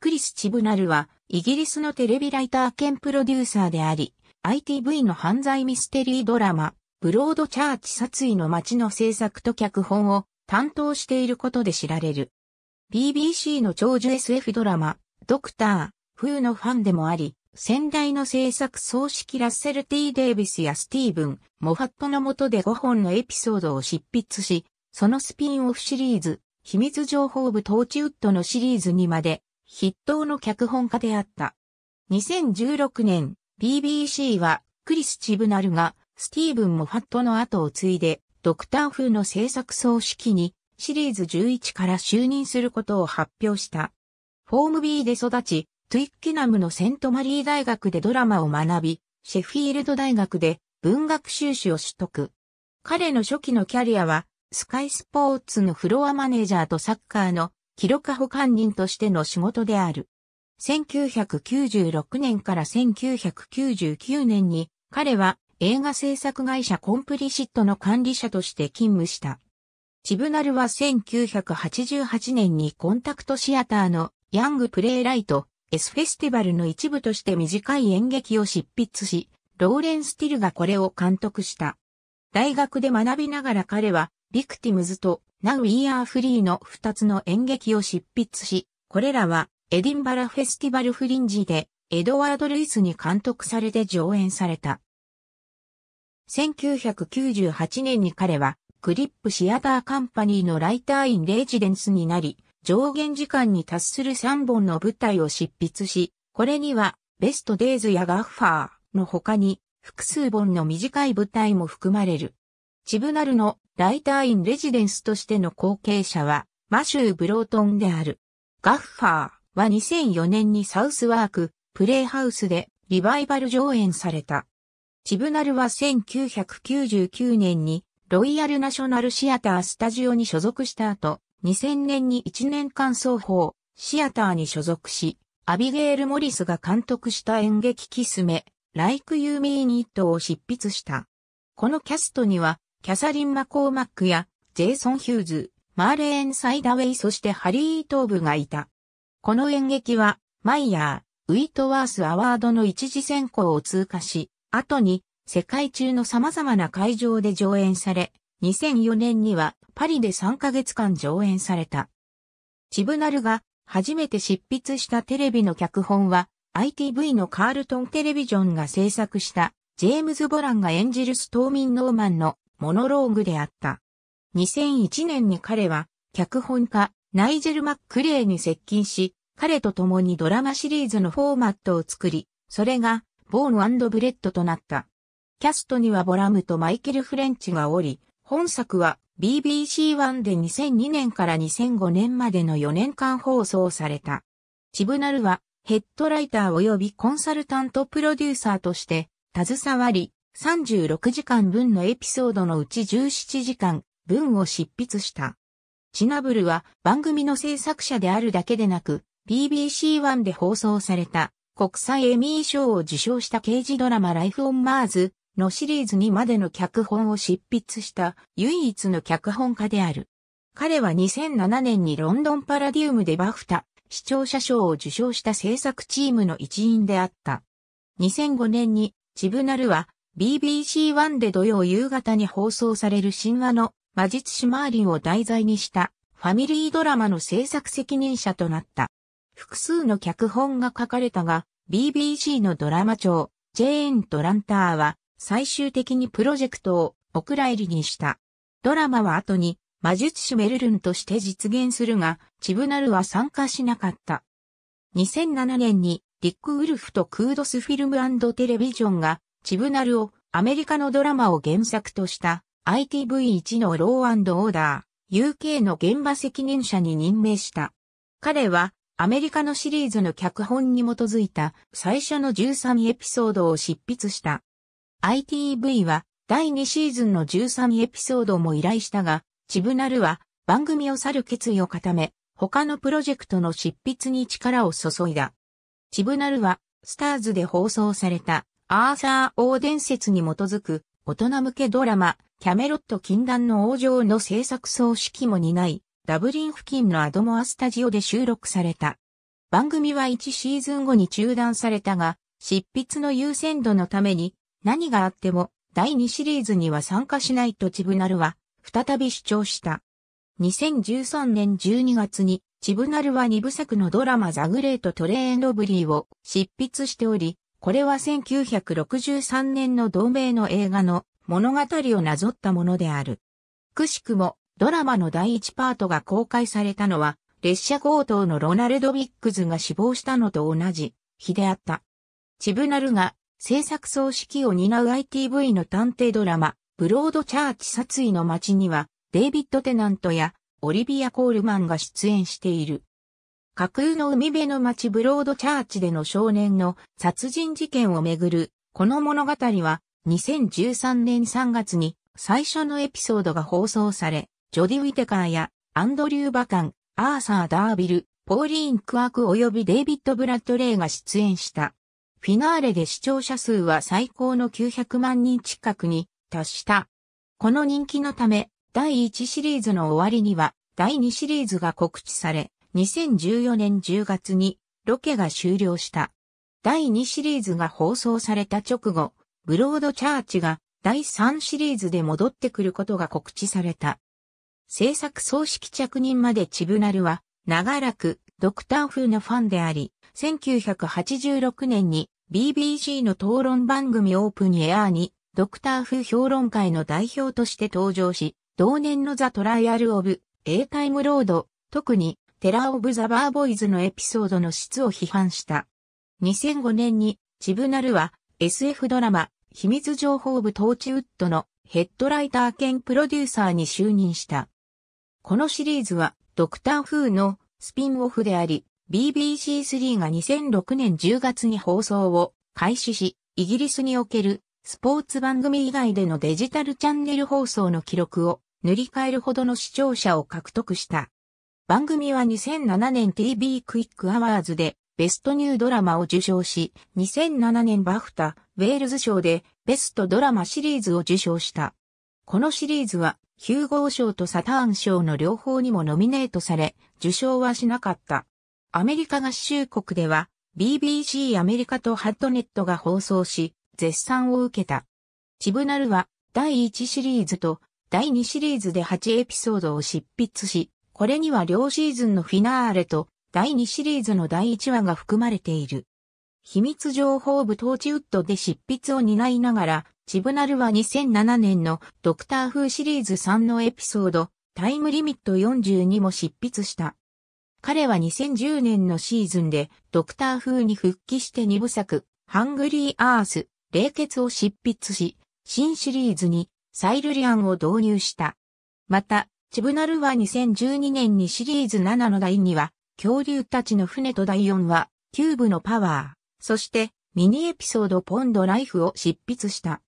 クリス・チブナルは、イギリスのテレビライター兼プロデューサーであり、ITV の犯罪ミステリードラマ、ブロードチャーチ殺意の街の制作と脚本を担当していることで知られる。BBC の長寿 SF ドラマ、ドクター、ーのファンでもあり、先代の制作総指揮ラッセル・ T・ デイビスやスティーブン・モファットの下で5本のエピソードを執筆し、そのスピンオフシリーズ、秘密情報部トーチウッドのシリーズにまで筆頭の脚本家であった。2016年、BBC はクリス・チブナルがスティーブン・モファットの後を継いで、ドクター風の制作総指揮にシリーズ11から就任することを発表した。フォーム B で育ち、トゥイッキナムのセントマリー大学でドラマを学び、シェフィールド大学で文学修士を取得。彼の初期のキャリアは、スカイスポーツのフロアマネージャーとサッカーの記録保管人としての仕事である。1996年から1999年に彼は映画制作会社コンプリシットの管理者として勤務した。チブナルは1988年にコンタクトシアターのヤングプレイライト S フェスティバルの一部として短い演劇を執筆し、ローレンス・ティルがこれを監督した。大学で学びながら彼はビクティムズと Now We Are Free の2つの演劇を執筆し、これらはエディンバラフェスティバルフリンジでエドワード・ルイスに監督されて上演された。1998年に彼はクリップシアターカンパニーのライターインレジデンスになり、上限時間に達する3本の舞台を執筆し、これにはベストデイズやガッファーの他に複数本の短い舞台も含まれる。チブナルのライターインレジデンスとしての後継者は、マシュー・ブロートンである。ガッファーは2004年にサウスワーク、プレイハウスでリバイバル上演された。チブナルは1999年にロイヤルナショナルシアタースタジオに所属した後、2000年に1年間双方、シアターに所属し、アビゲール・モリスが監督した演劇キスメ、Like You m e ト n It を執筆した。このキャストには、キャサリン・マコーマックや、ジェイソン・ヒューズ、マーレーン・サイダウェイそしてハリー・トーブがいた。この演劇は、マイヤー、ウィートワース・アワードの一次選考を通過し、後に、世界中の様々な会場で上演され、2004年にはパリで3ヶ月間上演された。チブナルが初めて執筆したテレビの脚本は ITV のカールトンテレビジョンが制作したジェームズ・ボランが演じるストーミン・ノーマンのモノローグであった。2001年に彼は、脚本家、ナイジェル・マックレイに接近し、彼と共にドラマシリーズのフォーマットを作り、それが、ボーンブレッドとなった。キャストにはボラムとマイケル・フレンチがおり、本作は BBC1 で2002年から2005年までの4年間放送された。チブナルはヘッドライター及びコンサルタントプロデューサーとして携わり、36時間分のエピソードのうち17時間分を執筆した。チナブルは番組の制作者であるだけでなく、BBC1 で放送された国際エミー賞を受賞した刑事ドラマライフオンマーズのシリーズにまでの脚本を執筆した唯一の脚本家である。彼は2007年にロンドンパラディウムでバフタ視聴者賞を受賞した制作チームの一員であった。2005年にチブナルは BBC1 で土曜夕方に放送される神話の魔術師マーリンを題材にしたファミリードラマの制作責任者となった。複数の脚本が書かれたが、BBC のドラマ長、ジェーン・ドランターは最終的にプロジェクトをお蔵入りにした。ドラマは後に魔術師メルルンとして実現するが、チブナルは参加しなかった。2007年にリック・ウルフとクードスフィルムテレビジョンがチブナルをアメリカのドラマを原作とした ITV1 のローオーダー、UK の現場責任者に任命した。彼はアメリカのシリーズの脚本に基づいた最初の13エピソードを執筆した。ITV は第2シーズンの13エピソードも依頼したが、チブナルは番組を去る決意を固め、他のプロジェクトの執筆に力を注いだ。チブナルはスターズで放送されたアーサー王伝説に基づく大人向けドラマ、キャメロット禁断の王城の制作総指揮も担い、ダブリン付近のアドモアスタジオで収録された。番組は1シーズン後に中断されたが、執筆の優先度のために、何があっても第2シリーズには参加しないとチブナルは再び主張した。2013年12月にチブナルは2部作のドラマザグレートトレーンロブリーを執筆しており、これは1963年の同名の映画の物語をなぞったものである。くしくも、ドラマの第一パートが公開されたのは、列車強盗のロナルド・ビックズが死亡したのと同じ日であった。チブナルが制作総指揮を担う ITV の探偵ドラマ、ブロードチャーチ殺意の街には、デイビッド・テナントやオリビア・コールマンが出演している。架空の海辺の町ブロードチャーチでの少年の殺人事件をめぐる、この物語は2013年3月に最初のエピソードが放送され、ジョディ・ウィテカーやアンドリュー・バカン、アーサー・ダービル、ポーリーン・クワーク及びデイビッド・ブラッドレイが出演した。フィナーレで視聴者数は最高の900万人近くに達した。この人気のため、第1シリーズの終わりには、第2シリーズが告知され、2014年10月にロケが終了した。第2シリーズが放送された直後、ブロードチャーチが第3シリーズで戻ってくることが告知された。制作葬式着任までチブナルは長らくドクター風のファンであり、1986年に BBC の討論番組オープンエアーにドクター風評論会の代表として登場し、同年のザ・トライアル・オブ・エータイム・ロード、特にテラー・オブ・ザ・バーボイズのエピソードの質を批判した。2005年に、チブナルは SF ドラマ、秘密情報部トーチウッドのヘッドライター兼プロデューサーに就任した。このシリーズは、ドクター・フーのスピンオフであり、BBC3 が2006年10月に放送を開始し、イギリスにおけるスポーツ番組以外でのデジタルチャンネル放送の記録を塗り替えるほどの視聴者を獲得した。番組は2007年 TV クイックアワーズでベストニュードラマを受賞し、2007年バフタ、ウェールズ賞でベストドラマシリーズを受賞した。このシリーズは、ヒューゴー賞とサターン賞の両方にもノミネートされ、受賞はしなかった。アメリカ合衆国では、BBC アメリカとハッドネットが放送し、絶賛を受けた。チブナルは、第1シリーズと第2シリーズで8エピソードを執筆し、これには両シーズンのフィナーレと第2シリーズの第1話が含まれている。秘密情報部トーチウッドで執筆を担いながら、チブナルは2007年のドクター風シリーズ3のエピソード、タイムリミット42も執筆した。彼は2010年のシーズンでドクター風に復帰して2部作、ハングリーアース、冷血を執筆し、新シリーズにサイルリアンを導入した。また、チブナルは2012年にシリーズ7の第2話、恐竜たちの船と第4話、キューブのパワー、そしてミニエピソードポンドライフを執筆した。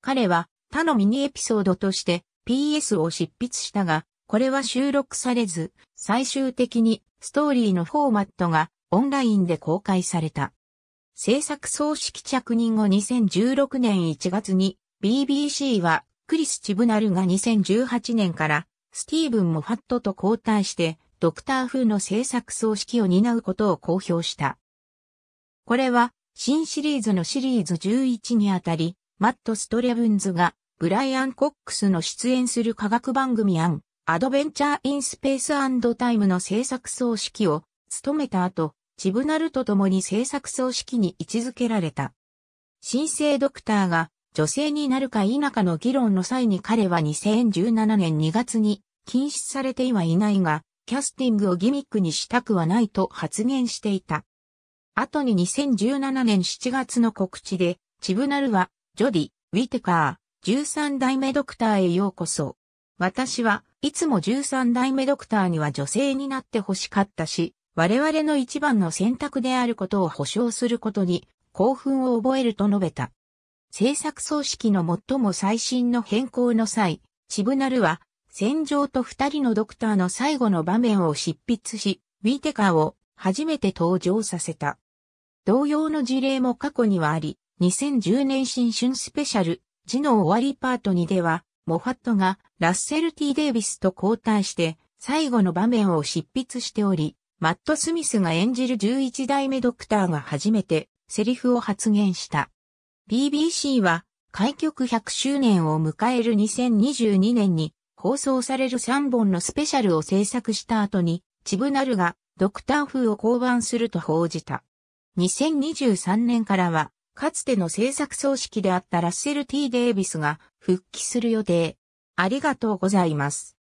彼は他のミニエピソードとして PS を執筆したが、これは収録されず、最終的にストーリーのフォーマットがオンラインで公開された。制作総指揮着任後2016年1月に BBC はクリス・チブナルが2018年からスティーブンもファットと交代して、ドクター風の制作総指揮を担うことを公表した。これは、新シリーズのシリーズ11にあたり、マット・ストレブンズが、ブライアン・コックスの出演する科学番組アン、アドベンチャー・イン・スペースタイムの制作総指揮を務めた後、チブナルと共に制作総指揮に位置づけられた。新生ドクターが女性になるか否かの議論の際に彼は2017年2月に禁止されてはいないが、キャスティングをギミックにしたくはないと発言していた。後に2017年7月の告知で、チブナルは、ジョディ、ウィテカー、13代目ドクターへようこそ。私はいつも13代目ドクターには女性になってほしかったし、我々の一番の選択であることを保証することに興奮を覚えると述べた。制作葬式の最も最新の変更の際、チブナルは、戦場と二人のドクターの最後の場面を執筆し、ウィーテカーを初めて登場させた。同様の事例も過去にはあり、2010年新春スペシャル、字の終わりパート2では、モファットがラッセル・ティ・デイビスと交代して最後の場面を執筆しており、マット・スミスが演じる11代目ドクターが初めてセリフを発言した。BBC は開局100周年を迎える2022年に放送される3本のスペシャルを制作した後に、チブナルがドクター風を降板すると報じた。2023年からは、かつての制作組織であったラッセル T デイビスが復帰する予定。ありがとうございます。